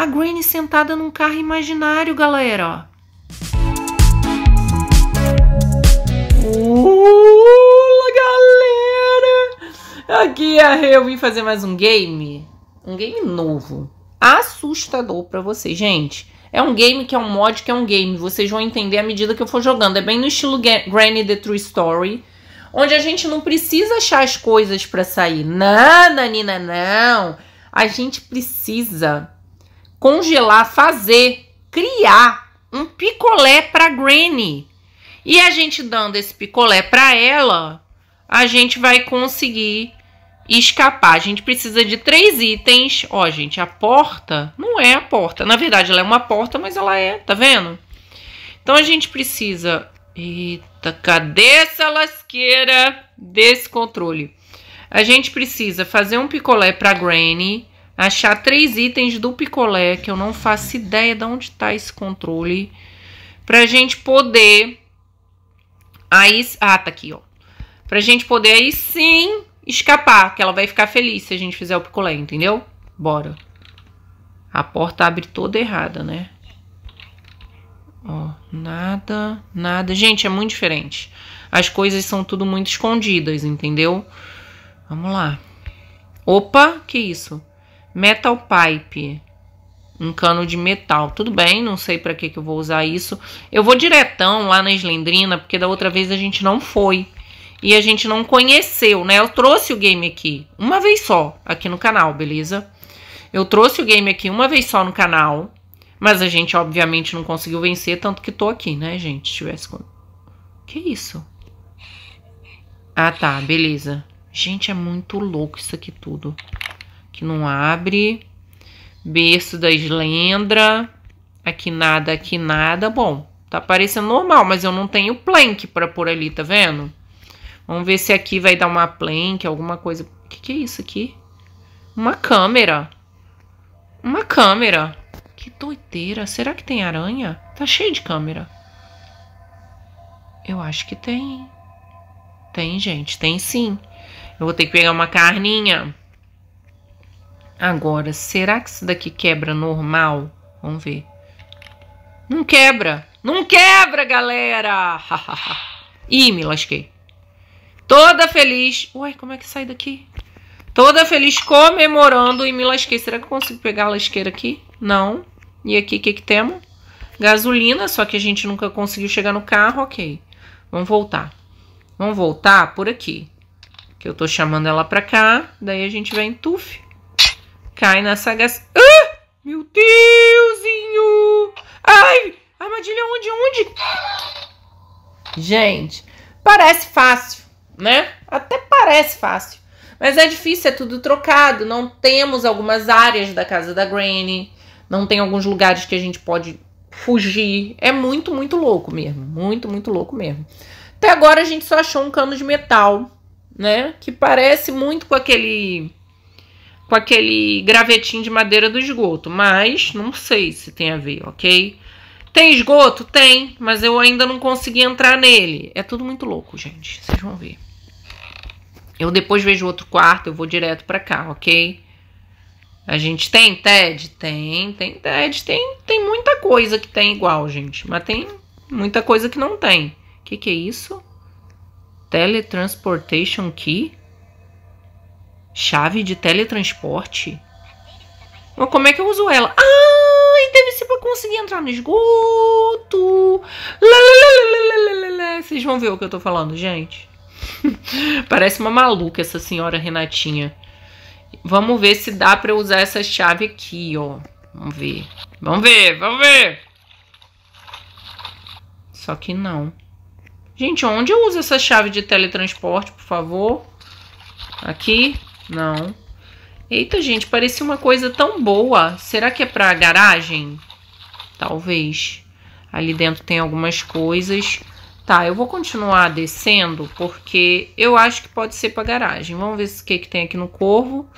A Granny sentada num carro imaginário, galera. Olá, galera! Aqui é a eu vim fazer mais um game. Um game novo. Assustador pra vocês, gente. É um game que é um mod que é um game. Vocês vão entender à medida que eu for jogando. É bem no estilo Granny The True Story. Onde a gente não precisa achar as coisas para sair. Não, Nanina, é não. A gente precisa congelar, fazer, criar um picolé para Granny. E a gente dando esse picolé para ela, a gente vai conseguir escapar. A gente precisa de três itens. Ó, gente, a porta não é a porta. Na verdade, ela é uma porta, mas ela é, tá vendo? Então a gente precisa. Eita, cadê essa lasqueira desse controle? A gente precisa fazer um picolé para Granny achar três itens do picolé, que eu não faço ideia de onde está esse controle, pra gente poder. Aí, ah, tá aqui, ó. Pra gente poder aí sim escapar, que ela vai ficar feliz se a gente fizer o picolé, entendeu? Bora. A porta abre toda errada, né? Ó, nada, nada. Gente, é muito diferente. As coisas são tudo muito escondidas, entendeu? Vamos lá. Opa, que isso? Metal pipe. Um cano de metal. Tudo bem, não sei para que, que eu vou usar isso. Eu vou diretão lá na Slendrina, porque da outra vez a gente não foi. E a gente não conheceu, né? Eu trouxe o game aqui uma vez só, aqui no canal, beleza? Eu trouxe o game aqui uma vez só no canal. Mas a gente, obviamente, não conseguiu vencer, tanto que tô aqui, né, gente? Se tivesse... Que isso? Ah, tá, beleza. Gente, é muito louco isso aqui tudo que não abre, berço da eslendra, aqui nada, aqui nada. Bom, tá parecendo normal, mas eu não tenho plank para pôr ali, tá vendo? Vamos ver se aqui vai dar uma plank, alguma coisa. O que, que é isso aqui? Uma câmera. Uma câmera. Que doideira. Será que tem aranha? Tá cheio de câmera. Eu acho que tem. Tem, gente. Tem sim. Eu vou ter que pegar uma carninha. Agora, será que isso daqui quebra normal? Vamos ver. Não quebra! Não quebra, galera! Ih, me lasquei. Toda feliz. Ué, como é que sai daqui? Toda feliz comemorando e me lasquei. Será que eu consigo pegar a lasqueira aqui? Não. E aqui, o que que temos? Gasolina, só que a gente nunca conseguiu chegar no carro. Ok. Vamos voltar. Vamos voltar por aqui. Que eu tô chamando ela pra cá. Daí a gente vai em tufe cai na sagacidade. Ah! Meu Deusinho! Ai! Armadilha onde? Onde? Gente, parece fácil, né? Até parece fácil. Mas é difícil, é tudo trocado. Não temos algumas áreas da casa da Granny. Não tem alguns lugares que a gente pode fugir. É muito, muito louco mesmo. Muito, muito louco mesmo. Até agora a gente só achou um cano de metal, né? Que parece muito com aquele com aquele gravetinho de madeira do esgoto, mas não sei se tem a ver, ok? Tem esgoto? Tem, mas eu ainda não consegui entrar nele. É tudo muito louco, gente. Vocês vão ver. Eu depois vejo outro quarto, eu vou direto para cá, ok? A gente tem TED? Tem, tem TED. Tem, tem muita coisa que tem igual, gente. Mas tem muita coisa que não tem. O que, que é isso? Teletransportation Key? Chave de teletransporte? Mas como é que eu uso ela? Ah! deve ser para conseguir entrar no esgoto. Vocês vão ver o que eu tô falando, gente. Parece uma maluca essa senhora Renatinha. Vamos ver se dá para usar essa chave aqui, ó. Vamos ver. Vamos ver, vamos ver. Só que não. Gente, onde eu uso essa chave de teletransporte, por favor? Aqui. Não. Eita, gente, parecia uma coisa tão boa. Será que é pra garagem? Talvez. Ali dentro tem algumas coisas. Tá, eu vou continuar descendo porque eu acho que pode ser pra garagem. Vamos ver o que, que tem aqui no corvo.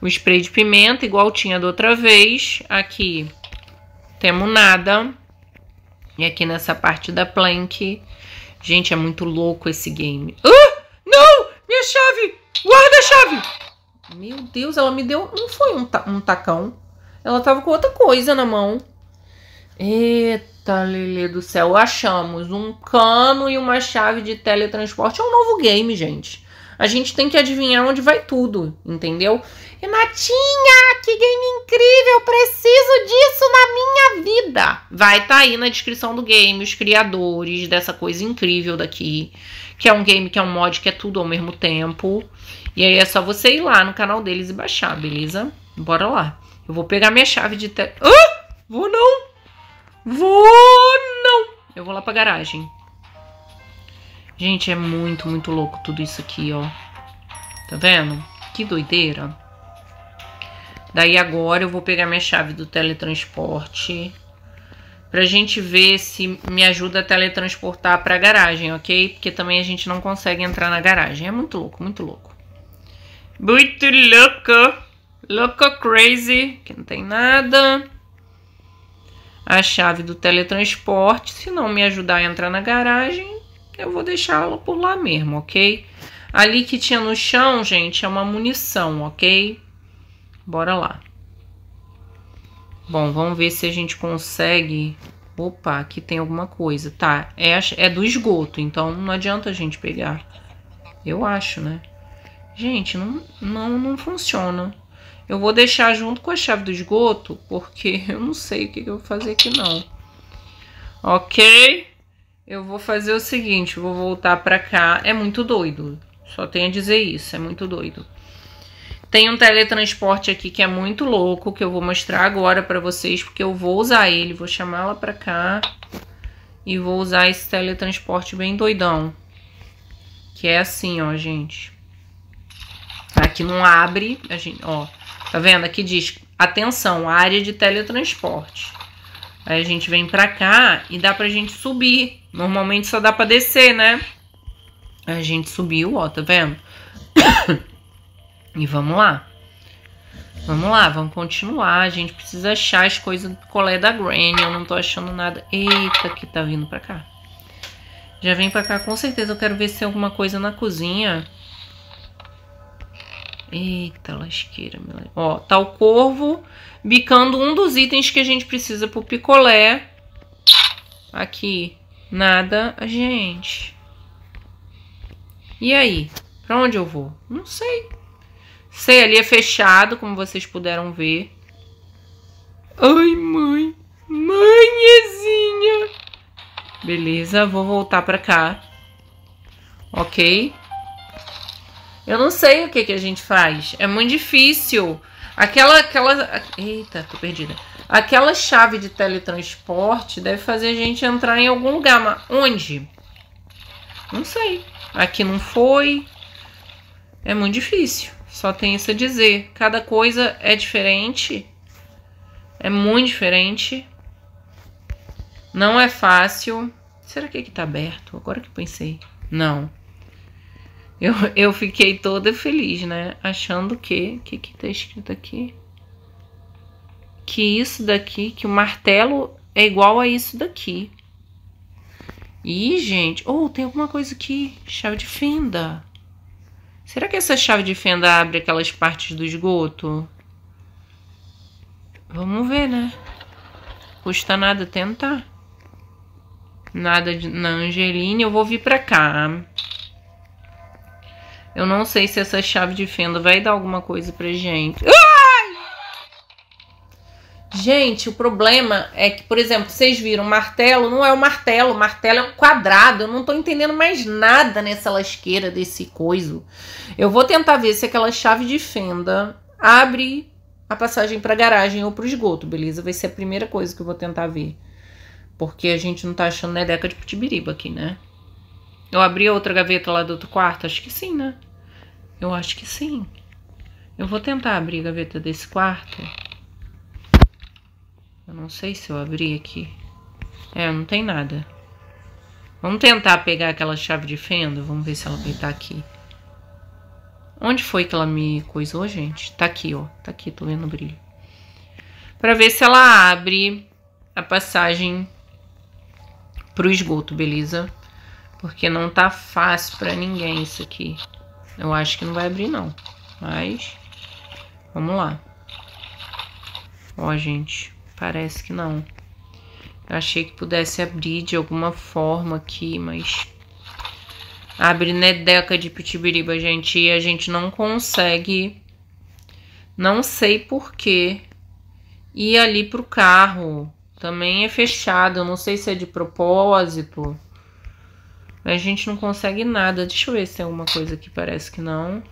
O spray de pimenta, igual tinha da outra vez. Aqui temos nada. E aqui nessa parte da plank. Gente, é muito louco esse game. Ah! Não! Minha chave! Guarda a chave! Meu Deus, ela me deu. Não foi um, ta... um tacão. Ela tava com outra coisa na mão. Eita, Lelê do céu. Achamos um cano e uma chave de teletransporte. É um novo game, gente. A gente tem que adivinhar onde vai tudo, entendeu? Renatinha, que game incrível! Preciso disso na minha vida! Vai tá aí na descrição do game os criadores dessa coisa incrível daqui, que é um game que é um mod que é tudo ao mesmo tempo e aí é só você ir lá no canal deles e baixar, beleza? Bora lá. Eu vou pegar minha chave de... Te... Ah! Vou não! Vou não! Eu vou lá pra garagem. Gente, é muito, muito louco tudo isso aqui, ó. Tá vendo? Que doideira. Daí agora eu vou pegar minha chave do teletransporte pra gente ver se me ajuda a teletransportar pra garagem, ok? Porque também a gente não consegue entrar na garagem. É muito louco, muito louco. Muito louco. Louco crazy. Que não tem nada. A chave do teletransporte. Se não me ajudar a entrar na garagem, eu vou deixá-la por lá mesmo, ok? Ali que tinha no chão, gente, é uma munição, ok? Bora lá. Bom, vamos ver se a gente consegue... Opa, aqui tem alguma coisa. Tá, é, é do esgoto, então não adianta a gente pegar. Eu acho, né? Gente, não, não, não funciona. Eu vou deixar junto com a chave do esgoto, porque eu não sei o que, que eu vou fazer aqui não. Ok? Eu vou fazer o seguinte, vou voltar pra cá. É muito doido, só tenho a dizer isso, é muito doido. Tem um teletransporte aqui que é muito louco, que eu vou mostrar agora pra vocês, porque eu vou usar ele. Vou chamá-la pra cá e vou usar esse teletransporte bem doidão. Que é assim, ó, gente. Aqui não abre, a gente, ó, tá vendo? Aqui diz, atenção, área de teletransporte. Aí a gente vem pra cá e dá pra gente subir. Normalmente só dá pra descer, né? A gente subiu, ó, tá vendo? e vamos lá. Vamos lá, vamos continuar. A gente precisa achar as coisas do colé da Granny. Eu não tô achando nada. Eita, que tá vindo pra cá. Já vem pra cá, com certeza. Eu quero ver se tem alguma coisa na cozinha. Eita, lasqueira, meu... Ó, tá o corvo bicando um dos itens que a gente precisa pro picolé. Aqui, nada, a gente. E aí? Pra onde eu vou? Não sei. Sei, ali é fechado, como vocês puderam ver. Ai, mãe. mãezinha. Beleza, vou voltar pra cá. Ok. Eu não sei o que, que a gente faz. É muito difícil. Aquela, aquela. Eita, tô perdida. Aquela chave de teletransporte deve fazer a gente entrar em algum lugar. Mas onde? Não sei. Aqui não foi. É muito difícil. Só tem isso a dizer. Cada coisa é diferente. É muito diferente. Não é fácil. Será que aqui tá aberto? Agora que pensei. Não. Eu, eu fiquei toda feliz, né? Achando que. O que, que tá escrito aqui? Que isso daqui, que o martelo é igual a isso daqui. Ih, gente. Ou oh, tem alguma coisa aqui. Chave de fenda. Será que essa chave de fenda abre aquelas partes do esgoto? Vamos ver, né? Custa nada tentar. Nada de, na Angelina. Eu vou vir pra cá. Eu não sei se essa chave de fenda vai dar alguma coisa pra gente. Ai! Gente, o problema é que, por exemplo, vocês viram, martelo não é o martelo, o martelo é um quadrado. Eu não tô entendendo mais nada nessa lasqueira desse coiso. Eu vou tentar ver se aquela chave de fenda abre a passagem pra garagem ou pro esgoto, beleza? Vai ser a primeira coisa que eu vou tentar ver. Porque a gente não tá achando né, década de putibiriba aqui, né? Eu abri a outra gaveta lá do outro quarto? Acho que sim, né? Eu acho que sim. Eu vou tentar abrir a gaveta desse quarto. Eu não sei se eu abri aqui. É, não tem nada. Vamos tentar pegar aquela chave de fenda. Vamos ver se ela vai estar tá aqui. Onde foi que ela me coisou, gente? Tá aqui, ó. Tá aqui, tô vendo o brilho. Pra ver se ela abre a passagem pro esgoto, beleza? Porque não tá fácil pra ninguém isso aqui. Eu acho que não vai abrir, não. Mas, vamos lá. Ó, gente, parece que não. Eu achei que pudesse abrir de alguma forma aqui, mas... Abre nedeca de pitibiriba, gente, e a gente não consegue... Não sei porquê. E ali pro carro também é fechado, eu não sei se é de propósito... Mas a gente não consegue nada. Deixa eu ver se tem alguma coisa aqui. Parece que não.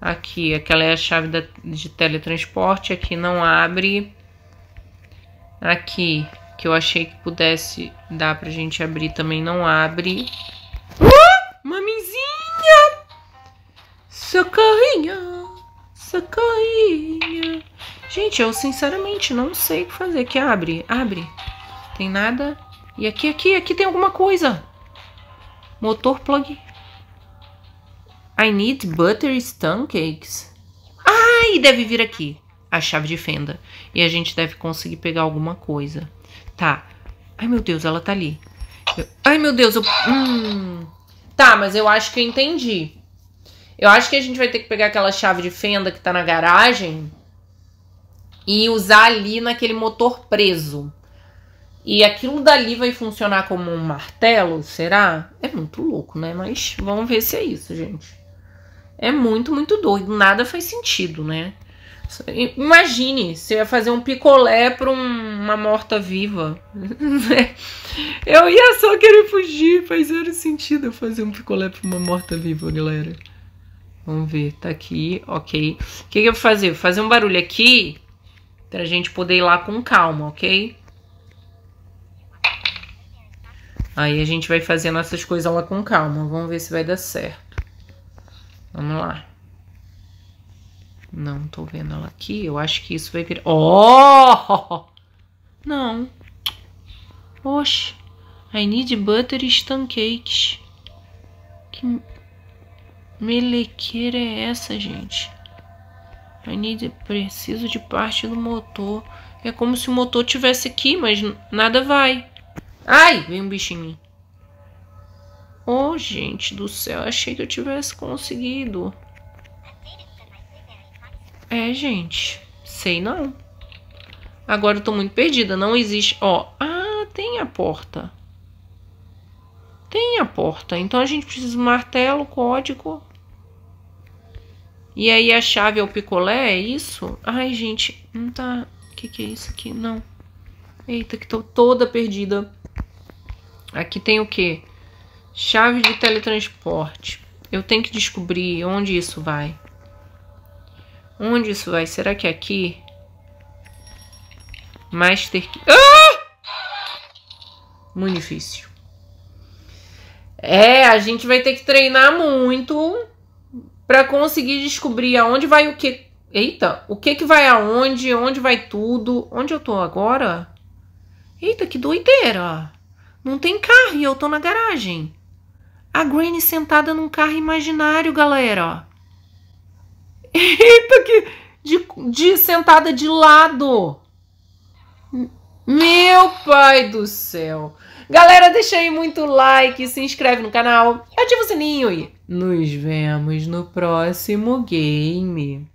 Aqui, aquela é a chave da, de teletransporte. Aqui não abre. Aqui, que eu achei que pudesse dar pra gente abrir, também não abre. Mamizinha! Socorrinha! Socorrinha! Gente, eu sinceramente não sei o que fazer. Aqui abre, abre. Tem nada. E aqui, aqui, aqui tem alguma coisa. Motor plug. I need butter stun cakes. Ah, e deve vir aqui a chave de fenda. E a gente deve conseguir pegar alguma coisa. Tá. Ai, meu Deus, ela tá ali. Eu... Ai, meu Deus, eu... Hum. Tá, mas eu acho que eu entendi. Eu acho que a gente vai ter que pegar aquela chave de fenda que tá na garagem e usar ali naquele motor preso. E aquilo dali vai funcionar como um martelo, será? É muito louco, né? Mas vamos ver se é isso, gente. É muito, muito doido. Nada faz sentido, né? Imagine, você ia fazer um picolé pra um, uma morta-viva. Né? eu ia só querer fugir, faz zero sentido eu fazer um picolé pra uma morta-viva, galera. Vamos ver, tá aqui, ok. O que, que eu vou fazer? Vou fazer um barulho aqui pra gente poder ir lá com calma, ok? Aí a gente vai fazendo essas coisas lá com calma. Vamos ver se vai dar certo. Vamos lá. Não tô vendo ela aqui. Eu acho que isso vai virar... Oh! Não. Oxe. I need butter e cakes. Que melequeira é essa, gente? I need... Preciso de parte do motor. É como se o motor tivesse aqui, mas nada vai. Ai, veio um bicho em mim. Oh, gente do céu, achei que eu tivesse conseguido. É, gente, sei não. Agora eu tô muito perdida, não existe... Ó, ah, tem a porta. Tem a porta, então a gente precisa martelo, código... E aí a chave é o picolé, é isso? Ai, gente, não tá... O que que é isso aqui? Não. Eita, que tô toda perdida. Aqui tem o que? Chave de teletransporte. Eu tenho que descobrir onde isso vai. Onde isso vai? Será que é aqui? Master Key. Ah! Muito difícil. É, a gente vai ter que treinar muito para conseguir descobrir aonde vai o que. Eita, o que que vai aonde, onde vai tudo, onde eu tô agora? Eita, que doideira! Não tem carro e eu tô na garagem. A Granny sentada num carro imaginário, galera. Eita, que. De, de sentada de lado. Meu pai do céu. Galera, deixa aí muito like, se inscreve no canal, ativa o sininho e nos vemos no próximo game.